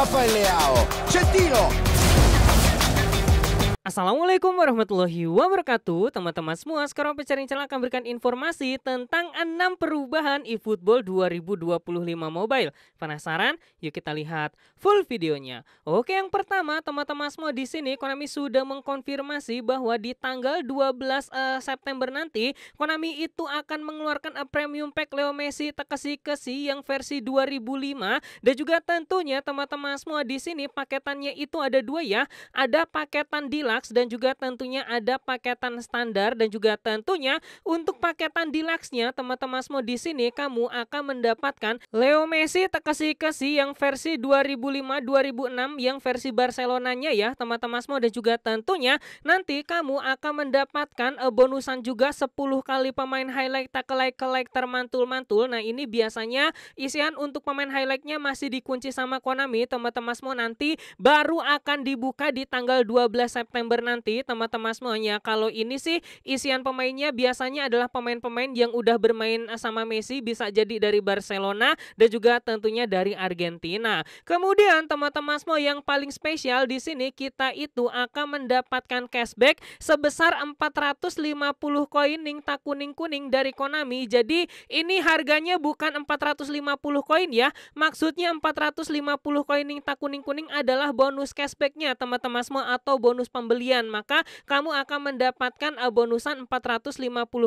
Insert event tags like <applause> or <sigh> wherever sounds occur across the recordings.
Raffaele Leao. Centino Assalamualaikum warahmatullahi wabarakatuh Teman-teman semua sekarang pencari channel akan berikan informasi tentang 6 perubahan eFootball 2025 Mobile Penasaran? Yuk kita lihat full videonya Oke yang pertama teman-teman semua di sini Konami sudah mengkonfirmasi bahwa di tanggal 12 uh, eh, September nanti Konami itu akan mengeluarkan a premium pack Leo Messi Takeshi yang versi 2005 Dan juga tentunya teman-teman semua di sini paketannya itu ada dua ya Ada paketan Dilan deluxe dan juga tentunya ada paketan standar dan juga tentunya untuk paketan deluxe-nya teman-teman semua di sini kamu akan mendapatkan Leo Messi tekesi kesi yang versi 2005-2006 yang versi Barcelonanya ya teman-teman semua dan juga tentunya nanti kamu akan mendapatkan eh, bonusan juga 10 kali pemain highlight takelai-kelai termantul-mantul. Nah ini biasanya isian untuk pemain highlightnya masih dikunci sama Konami teman-teman semua nanti baru akan dibuka di tanggal 12 September November nanti teman-teman semuanya. Kalau ini sih isian pemainnya biasanya adalah pemain-pemain yang udah bermain eh, sama Messi bisa jadi dari Barcelona dan juga tentunya dari Argentina. Kemudian teman-teman semua yang paling spesial di sini kita itu akan mendapatkan cashback sebesar 450 koining tak kuning-kuning dari Konami. Jadi ini harganya bukan 450 koin ya. Maksudnya 450 koining tak kuning-kuning adalah bonus cashbacknya teman-teman semua atau bonus pembeli maka kamu akan mendapatkan eh, bonusan 450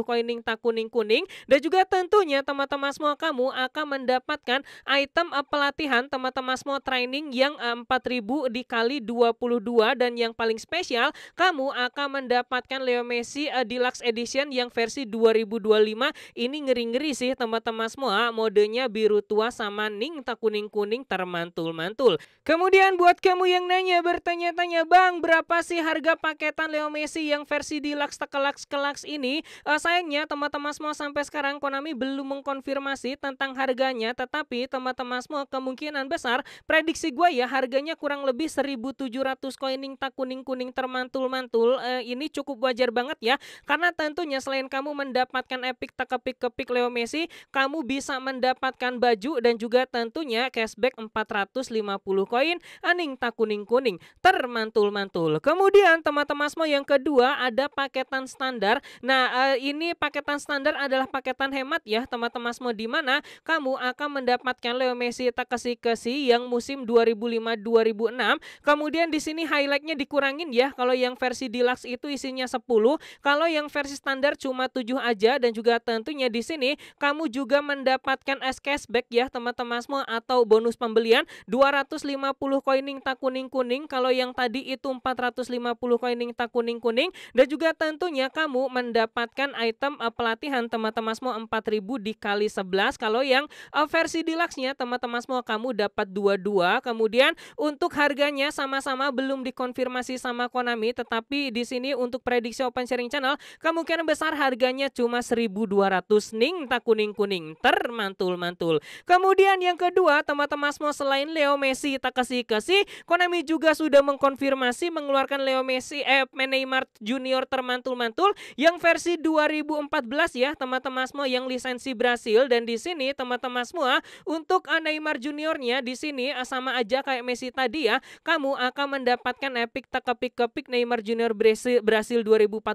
koining tak kuning-kuning dan juga tentunya teman-teman semua kamu akan mendapatkan item eh, pelatihan teman-teman semua training yang 4000 eh, dikali 22 dan yang paling spesial kamu akan mendapatkan Leo Messi Deluxe Edition yang versi 2025 ini ngeri-ngeri sih teman-teman semua modenya biru tua sama ning tak kuning-kuning termantul-mantul kemudian buat kamu yang nanya bertanya-tanya bang berapa sih harga harga paketan Leo Messi yang versi deluxe tekelaks kelaks ini uh, sayangnya teman-teman semua sampai sekarang Konami belum mengkonfirmasi tentang harganya tetapi teman-teman semua kemungkinan besar prediksi gue ya harganya kurang lebih 1700 koining tak kuning-kuning termantul-mantul uh, ini cukup wajar banget ya karena tentunya selain kamu mendapatkan epic tak kepik-kepik Leo Messi kamu bisa mendapatkan baju dan juga tentunya cashback 450 koin aning tak kuning-kuning termantul-mantul kemudian Kemudian teman-teman semua yang kedua ada paketan standar. Nah, eh, ini paketan standar adalah paketan hemat ya teman-teman semua di mana kamu akan mendapatkan Leo Messi takasi kesi yang musim 2005-2006. Kemudian di sini highlightnya dikurangin ya kalau yang versi deluxe itu isinya 10, kalau yang versi standar cuma 7 aja dan juga tentunya di sini kamu juga mendapatkan es cashback ya teman-teman semua atau bonus pembelian 250 koining tak kuning-kuning kalau yang tadi itu 450 koin tak kuning-kuning dan juga tentunya kamu mendapatkan item uh, pelatihan teman-teman semua 4000 dikali 11 kalau yang uh, versi deluxe-nya teman-teman semua kamu dapat dua-dua kemudian untuk harganya sama-sama belum dikonfirmasi sama Konami tetapi di sini untuk prediksi open sharing channel kemungkinan besar harganya cuma 1200 ning tak kuning-kuning termantul-mantul kemudian yang kedua teman-teman semua selain Leo Messi tak kasih-kasih Konami juga sudah mengkonfirmasi mengeluarkan Leo Messi Messi eh Neymar Junior termantul-mantul yang versi 2014 ya teman-teman semua yang lisensi Brasil dan di sini teman-teman semua untuk eh, Neymar Juniornya di sini eh, sama aja kayak Messi tadi ya kamu akan mendapatkan epic tekepik-kepik Neymar Junior Brasil, Brasil 2014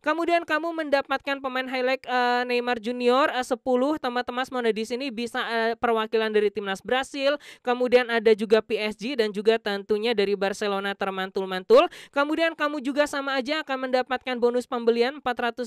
kemudian kamu mendapatkan pemain highlight uh, Neymar Junior uh, 10 teman-teman semua di sini bisa uh, perwakilan dari timnas Brasil kemudian ada juga PSG dan juga tentunya dari Barcelona termantul-mantul Kamu Kemudian kamu juga sama aja akan mendapatkan bonus pembelian 450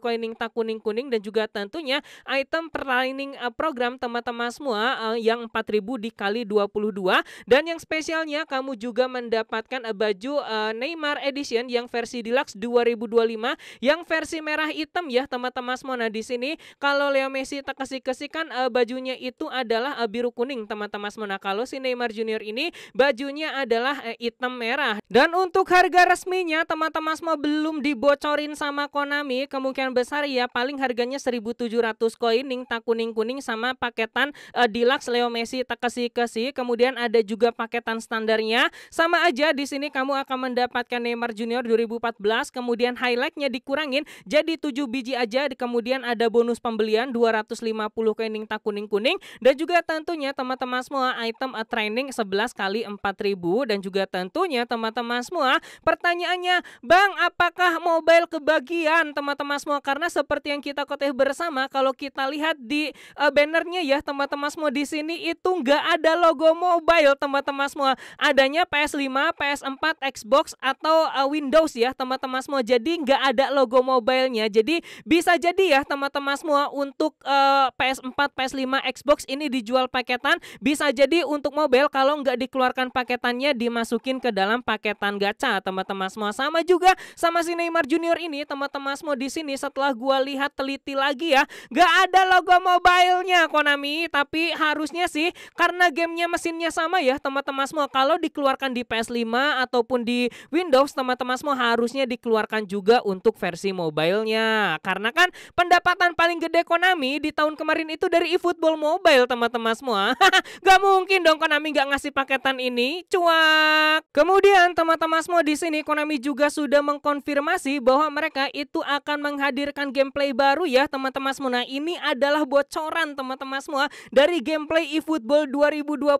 koining tak kuning-kuning dan juga tentunya item perlining eh, program teman-teman semua eh, yang 4000 dikali 22 dan yang spesialnya kamu juga mendapatkan eh, baju Neymar edition yang versi deluxe 2025 yang versi merah hitam ya teman-teman semua. Nah, di sini kalau Leo Messi tak kasih kesikan bajunya itu adalah biru kuning teman-teman semua. Nah, kalau si Neymar Junior ini bajunya adalah hitam merah. Dan untuk harga harga resminya teman-teman semua belum dibocorin sama Konami, kemungkinan besar ya paling harganya 1.700 koining tak kuning-kuning sama paketan uh, deluxe Leo Messi tak kesi Kemudian ada juga paketan standarnya. Sama aja di sini kamu akan mendapatkan Neymar Junior 2014, kemudian highlightnya dikurangin jadi 7 biji aja, kemudian ada bonus pembelian 250 koining tak kuning-kuning dan juga tentunya teman-teman semua item a eh, training 11 kali 4000 dan juga tentunya teman-teman semua Pertanyaannya, Bang, apakah mobile kebagian teman-teman semua? Karena seperti yang kita kotak bersama, kalau kita lihat di uh, bannernya ya teman-teman semua di sini itu nggak ada logo mobile teman-teman semua. Adanya PS5, PS4, Xbox atau uh, Windows ya teman-teman semua. Jadi nggak ada logo mobilenya. Jadi bisa jadi ya teman-teman semua untuk uh, PS4, PS5, Xbox ini dijual paketan. Bisa jadi untuk mobile kalau nggak dikeluarkan paketannya dimasukin ke dalam paketan gacha teman-teman semua. Sama juga sama si Neymar Junior ini teman-teman semua di sini setelah gua lihat teliti lagi ya, gak ada logo mobile-nya Konami, tapi harusnya sih karena gamenya mesinnya sama ya teman-teman semua. Kalau dikeluarkan di PS5 ataupun di Windows teman-teman semua harusnya dikeluarkan juga untuk versi mobile-nya. Karena kan pendapatan paling gede Konami di tahun kemarin itu dari eFootball Mobile teman-teman semua. <laughs> gak mungkin dong Konami gak ngasih paketan ini. Cuak. Kemudian teman-teman semua di sini Konami juga sudah mengkonfirmasi bahwa mereka itu akan menghadirkan gameplay baru ya teman-teman semua. Nah, ini adalah bocoran teman-teman semua dari gameplay eFootball 2025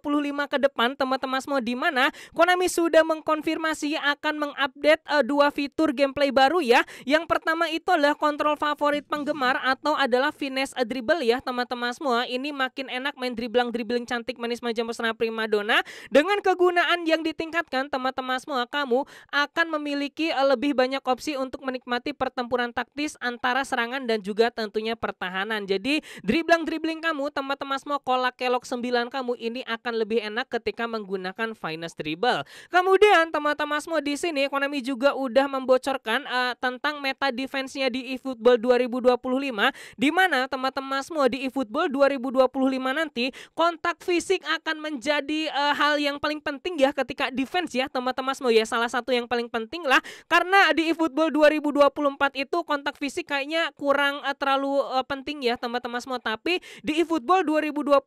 ke depan teman-teman semua di mana Konami sudah mengkonfirmasi akan mengupdate uh, dua fitur gameplay baru ya. Yang pertama itu adalah kontrol favorit penggemar atau adalah finesse dribble ya teman-teman semua. Ini makin enak main dribbling-dribbling cantik manis macam pesona prima dona dengan kegunaan yang ditingkatkan teman-teman semua kamu akan memiliki eh, lebih banyak opsi untuk menikmati pertempuran taktis antara serangan dan juga tentunya pertahanan. Jadi dribbling-dribbling kamu, teman-teman semua kolak kelok 9 kamu ini akan lebih enak ketika menggunakan finest dribble. Kemudian teman-teman semua di sini Konami juga udah membocorkan uh, tentang meta defense-nya di eFootball 2025 di mana teman-teman semua di eFootball 2025 nanti kontak fisik akan menjadi uh, hal yang paling penting ya ketika defense ya teman-teman semua ya salah satu yang paling penting lah karena di eFootball 2024 itu kontak fisik kayaknya kurang uh, terlalu uh, penting ya teman-teman semua tapi di eFootball 2025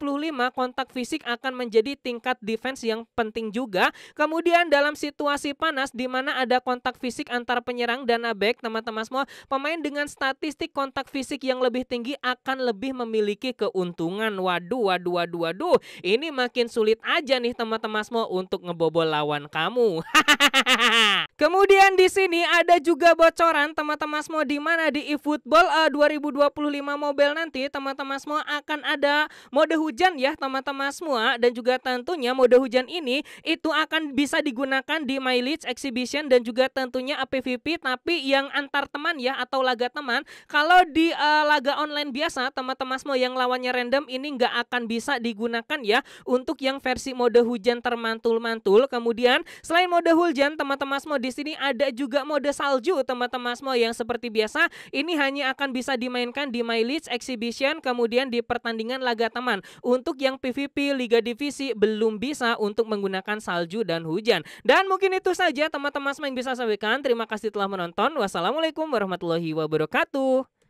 kontak fisik akan menjadi tingkat defense yang penting juga. Kemudian dalam situasi panas di mana ada kontak fisik antar penyerang dan back teman-teman semua pemain dengan statistik kontak fisik yang lebih tinggi akan lebih memiliki keuntungan. Waduh waduh waduh waduh. Ini makin sulit aja nih teman-teman semua untuk ngebobol lawan kamu. <laughs> kemudian di sini ada juga bocoran teman-teman semua di mana di eFootball eh, uh, 2025 mobile nanti teman-teman semua akan ada mode hujan ya teman-teman semua dan juga tentunya mode hujan ini itu akan bisa digunakan di mileage exhibition dan juga tentunya APVP tapi yang antar teman ya atau laga teman. Kalau di uh, laga online biasa teman-teman semua yang lawannya random ini nggak akan bisa digunakan ya untuk yang versi mode hujan termantul-mantul. Kemudian selain mode hujan teman-teman teman-teman Masmo di sini ada juga mode salju teman-teman semua yang seperti biasa ini hanya akan bisa dimainkan di My Exhibition kemudian di pertandingan laga teman. Untuk yang PVP Liga Divisi belum bisa untuk menggunakan salju dan hujan. Dan mungkin itu saja teman-teman semua yang bisa sampaikan. Terima kasih telah menonton. Wassalamualaikum warahmatullahi wabarakatuh.